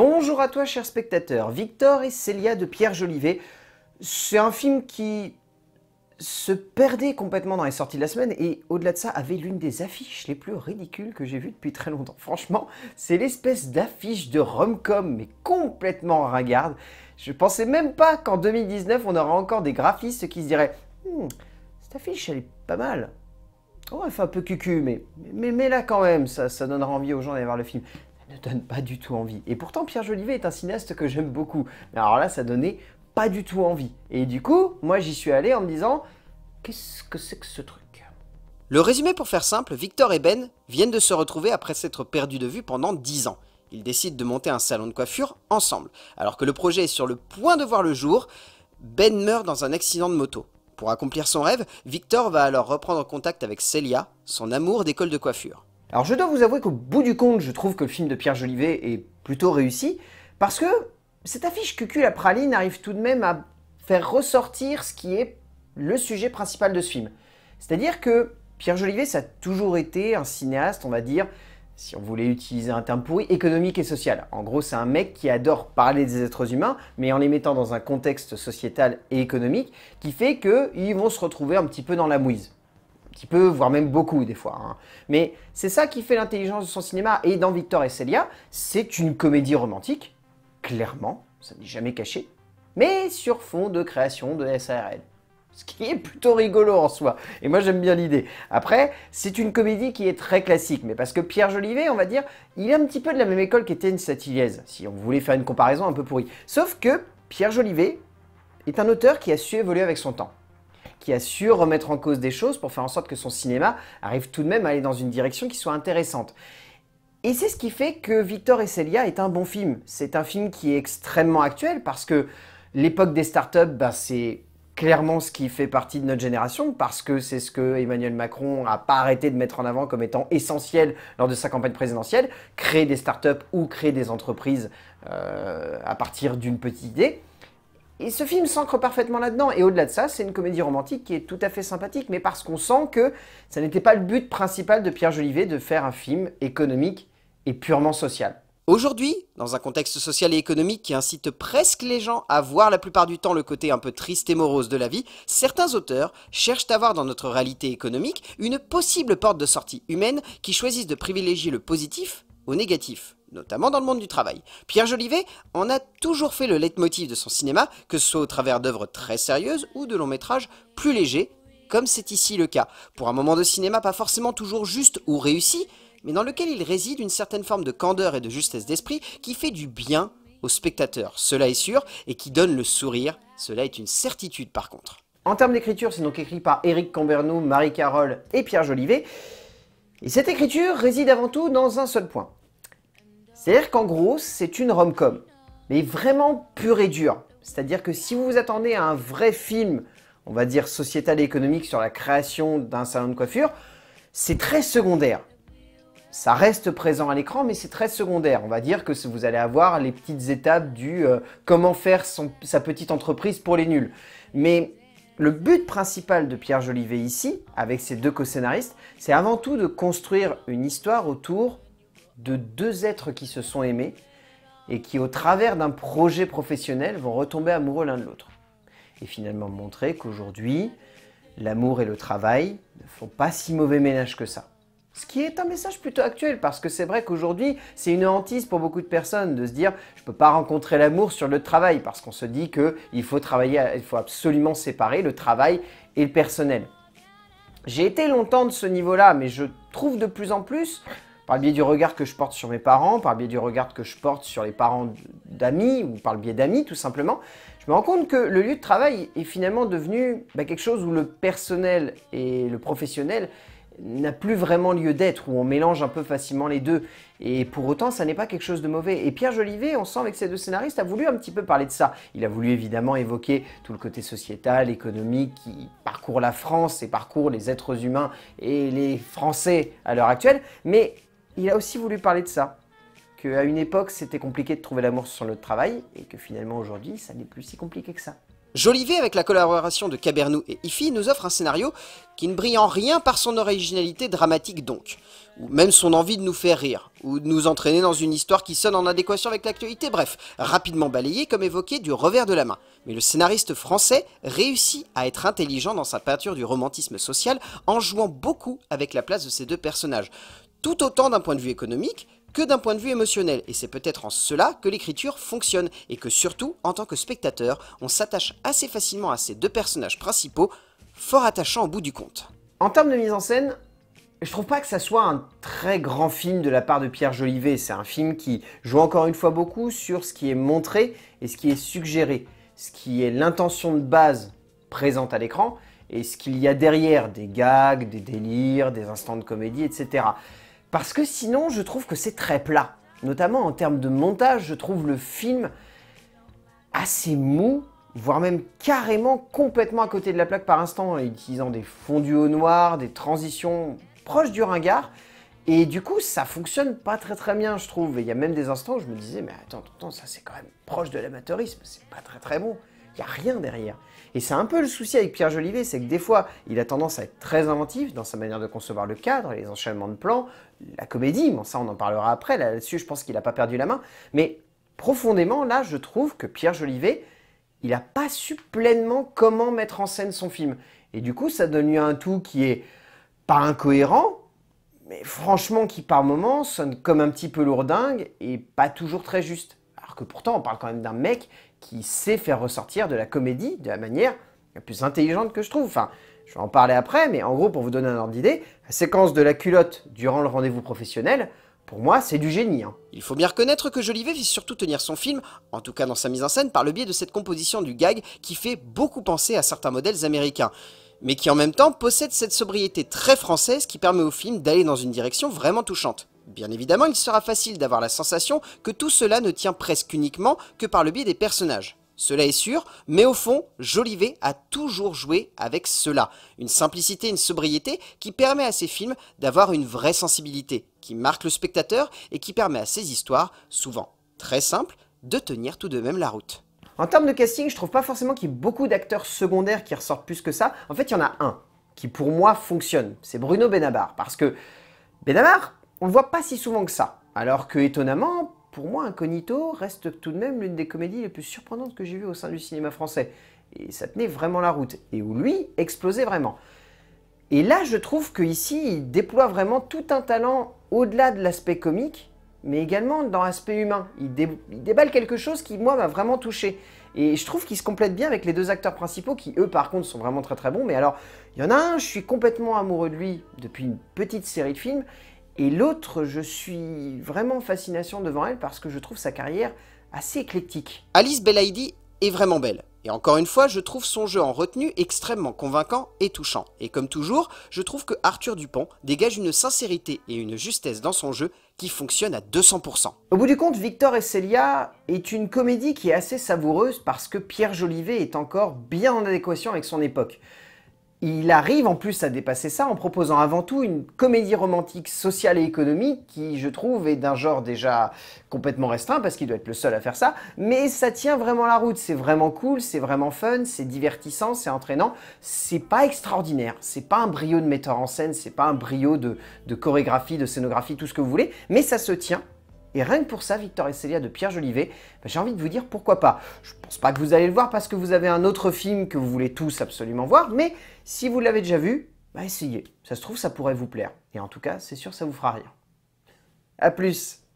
Bonjour à toi, chers spectateurs. Victor et Célia de Pierre Jolivet. C'est un film qui se perdait complètement dans les sorties de la semaine et au-delà de ça avait l'une des affiches les plus ridicules que j'ai vues depuis très longtemps. Franchement, c'est l'espèce d'affiche de rom-com mais complètement ringarde. Je pensais même pas qu'en 2019 on aura encore des graphistes qui se diraient hmm, cette affiche elle est pas mal. Oh, elle fait un peu cucu, mais, mais, mais là quand même, ça, ça donnera envie aux gens d'aller voir le film donne pas du tout envie. Et pourtant, Pierre Jolivet est un cinéaste que j'aime beaucoup. Mais alors là, ça donnait pas du tout envie. Et du coup, moi, j'y suis allé en me disant Qu'est-ce que c'est que ce truc Le résumé pour faire simple Victor et Ben viennent de se retrouver après s'être perdus de vue pendant 10 ans. Ils décident de monter un salon de coiffure ensemble. Alors que le projet est sur le point de voir le jour, Ben meurt dans un accident de moto. Pour accomplir son rêve, Victor va alors reprendre contact avec Celia, son amour d'école de coiffure. Alors je dois vous avouer qu'au bout du compte, je trouve que le film de Pierre Jolivet est plutôt réussi, parce que cette affiche Cucul à praline arrive tout de même à faire ressortir ce qui est le sujet principal de ce film. C'est-à-dire que Pierre Jolivet, ça a toujours été un cinéaste, on va dire, si on voulait utiliser un terme pourri, économique et social. En gros, c'est un mec qui adore parler des êtres humains, mais en les mettant dans un contexte sociétal et économique, qui fait qu'ils vont se retrouver un petit peu dans la mouise petit peu, voire même beaucoup des fois. Hein. Mais c'est ça qui fait l'intelligence de son cinéma. Et dans Victor et Celia, c'est une comédie romantique, clairement, ça n'est jamais caché, mais sur fond de création de SARL. Ce qui est plutôt rigolo en soi. Et moi j'aime bien l'idée. Après, c'est une comédie qui est très classique, mais parce que Pierre Jolivet, on va dire, il est un petit peu de la même école une Satiliez, si on voulait faire une comparaison un peu pourrie. Sauf que Pierre Jolivet est un auteur qui a su évoluer avec son temps qui a su remettre en cause des choses pour faire en sorte que son cinéma arrive tout de même à aller dans une direction qui soit intéressante. Et c'est ce qui fait que Victor et Celia est un bon film. C'est un film qui est extrêmement actuel parce que l'époque des startups, ben, c'est clairement ce qui fait partie de notre génération parce que c'est ce que Emmanuel Macron a pas arrêté de mettre en avant comme étant essentiel lors de sa campagne présidentielle, créer des startups ou créer des entreprises euh, à partir d'une petite idée. Et ce film s'ancre parfaitement là-dedans. Et au-delà de ça, c'est une comédie romantique qui est tout à fait sympathique, mais parce qu'on sent que ça n'était pas le but principal de Pierre Jolivet de faire un film économique et purement social. Aujourd'hui, dans un contexte social et économique qui incite presque les gens à voir la plupart du temps le côté un peu triste et morose de la vie, certains auteurs cherchent à voir dans notre réalité économique une possible porte de sortie humaine qui choisissent de privilégier le positif au négatif notamment dans le monde du travail. Pierre Jolivet en a toujours fait le leitmotiv de son cinéma, que ce soit au travers d'œuvres très sérieuses ou de longs métrages plus légers, comme c'est ici le cas, pour un moment de cinéma pas forcément toujours juste ou réussi, mais dans lequel il réside une certaine forme de candeur et de justesse d'esprit qui fait du bien au spectateur, cela est sûr, et qui donne le sourire, cela est une certitude par contre. En termes d'écriture, c'est donc écrit par Éric Cambernou, Marie Carole et Pierre Jolivet, et cette écriture réside avant tout dans un seul point, c'est-à-dire qu'en gros, c'est une rom-com, mais vraiment pure et dure. C'est-à-dire que si vous vous attendez à un vrai film, on va dire sociétal et économique sur la création d'un salon de coiffure, c'est très secondaire. Ça reste présent à l'écran, mais c'est très secondaire. On va dire que vous allez avoir les petites étapes du euh, comment faire sa petite entreprise pour les nuls. Mais le but principal de Pierre Jolivet ici, avec ses deux co-scénaristes, c'est avant tout de construire une histoire autour de deux êtres qui se sont aimés et qui, au travers d'un projet professionnel, vont retomber amoureux l'un de l'autre. Et finalement montrer qu'aujourd'hui, l'amour et le travail ne font pas si mauvais ménage que ça. Ce qui est un message plutôt actuel, parce que c'est vrai qu'aujourd'hui, c'est une hantise pour beaucoup de personnes de se dire je ne peux pas rencontrer l'amour sur le travail, parce qu'on se dit qu'il faut il faut absolument séparer le travail et le personnel. J'ai été longtemps de ce niveau-là, mais je trouve de plus en plus par le biais du regard que je porte sur mes parents, par le biais du regard que je porte sur les parents d'amis ou par le biais d'amis tout simplement, je me rends compte que le lieu de travail est finalement devenu bah, quelque chose où le personnel et le professionnel n'a plus vraiment lieu d'être, où on mélange un peu facilement les deux. Et pour autant, ça n'est pas quelque chose de mauvais. Et Pierre Jolivet, on sent avec ces deux scénaristes, a voulu un petit peu parler de ça. Il a voulu évidemment évoquer tout le côté sociétal, économique, qui parcourt la France et parcourt les êtres humains et les Français à l'heure actuelle. Mais il a aussi voulu parler de ça. Qu'à une époque, c'était compliqué de trouver l'amour sur le travail, et que finalement aujourd'hui, ça n'est plus si compliqué que ça. Jolivet, avec la collaboration de Cabernou et Iffy, nous offre un scénario qui ne brille en rien par son originalité dramatique donc, ou même son envie de nous faire rire, ou de nous entraîner dans une histoire qui sonne en adéquation avec l'actualité, bref, rapidement balayé comme évoqué du revers de la main. Mais le scénariste français réussit à être intelligent dans sa peinture du romantisme social en jouant beaucoup avec la place de ces deux personnages, tout autant d'un point de vue économique que d'un point de vue émotionnel, et c'est peut-être en cela que l'écriture fonctionne, et que surtout, en tant que spectateur, on s'attache assez facilement à ces deux personnages principaux, fort attachants au bout du compte. En termes de mise en scène, je trouve pas que ça soit un très grand film de la part de Pierre Jolivet. C'est un film qui joue encore une fois beaucoup sur ce qui est montré et ce qui est suggéré, ce qui est l'intention de base présente à l'écran et ce qu'il y a derrière, des gags, des délires, des instants de comédie, etc. Parce que sinon, je trouve que c'est très plat. Notamment en termes de montage, je trouve le film assez mou, voire même carrément complètement à côté de la plaque par instant, utilisant des fondus au noir, des transitions proches du ringard. Et du coup, ça fonctionne pas très très bien, je trouve. il y a même des instants où je me disais, mais attends, attends, ça c'est quand même proche de l'amateurisme, c'est pas très très bon a rien derrière. Et c'est un peu le souci avec Pierre Jolivet, c'est que des fois, il a tendance à être très inventif dans sa manière de concevoir le cadre, les enchaînements de plans, la comédie, bon ça on en parlera après, là-dessus je pense qu'il n'a pas perdu la main. Mais profondément, là, je trouve que Pierre Jolivet, il n'a pas su pleinement comment mettre en scène son film. Et du coup, ça donne à un tout qui est pas incohérent, mais franchement qui par moments sonne comme un petit peu lourdingue et pas toujours très juste que pourtant on parle quand même d'un mec qui sait faire ressortir de la comédie de la manière la plus intelligente que je trouve. Enfin, je vais en parler après, mais en gros, pour vous donner un ordre d'idée, la séquence de la culotte durant le rendez-vous professionnel, pour moi, c'est du génie. Hein. Il faut bien reconnaître que Jolivet vise surtout tenir son film, en tout cas dans sa mise en scène, par le biais de cette composition du gag qui fait beaucoup penser à certains modèles américains, mais qui en même temps possède cette sobriété très française qui permet au film d'aller dans une direction vraiment touchante. Bien évidemment, il sera facile d'avoir la sensation que tout cela ne tient presque uniquement que par le biais des personnages. Cela est sûr, mais au fond, Jolivet a toujours joué avec cela. Une simplicité, une sobriété qui permet à ses films d'avoir une vraie sensibilité, qui marque le spectateur et qui permet à ses histoires, souvent très simples, de tenir tout de même la route. En termes de casting, je trouve pas forcément qu'il y ait beaucoup d'acteurs secondaires qui ressortent plus que ça. En fait, il y en a un qui, pour moi, fonctionne. C'est Bruno Benabar. Parce que Benabar, on le voit pas si souvent que ça. Alors que, étonnamment, pour moi, Incognito reste tout de même l'une des comédies les plus surprenantes que j'ai vues au sein du cinéma français. Et ça tenait vraiment la route. Et où lui explosait vraiment. Et là, je trouve qu'ici, il déploie vraiment tout un talent au-delà de l'aspect comique, mais également dans l'aspect humain. il, déballe quelque chose qui, moi, m'a vraiment touché. Et je trouve qu'il se complète bien avec les deux acteurs principaux, qui, eux, par contre, sont vraiment très très bons. Mais alors, il y en a un, je suis complètement amoureux de lui depuis une petite série de films, et l'autre, je suis vraiment en fascination devant elle parce que je trouve sa carrière assez éclectique. Alice Belaïdi est vraiment belle. Et encore une fois, je trouve son jeu en retenue extrêmement convaincant et touchant. Et comme toujours, je trouve que Arthur Dupont dégage une sincérité et une justesse dans son jeu qui fonctionne à 200%. Au bout du compte, Victor et Célia est une comédie qui est assez savoureuse parce que Pierre Jolivet est encore bien en adéquation avec son époque. Il arrive en plus à dépasser ça en proposant avant tout une comédie romantique sociale et économique qui, je trouve, est d'un genre déjà complètement restreint parce qu'il doit être le seul à faire ça, mais ça tient vraiment la route, c'est vraiment cool, c'est vraiment fun, c'est divertissant, c'est entraînant, c'est pas extraordinaire, c'est pas un brio de metteur en scène, c'est pas un brio de, de chorégraphie, de scénographie, tout ce que vous voulez, mais ça se tient et rien que pour ça, Victor et Célia de Pierre Jolivet, ben, j'ai envie de vous dire pourquoi pas. Je ne pense pas que vous allez le voir parce que vous avez un autre film que vous voulez tous absolument voir, mais si vous l'avez déjà vu, bah essayez. Ça se trouve, ça pourrait vous plaire. Et en tout cas, c'est sûr, ça vous fera rire. A plus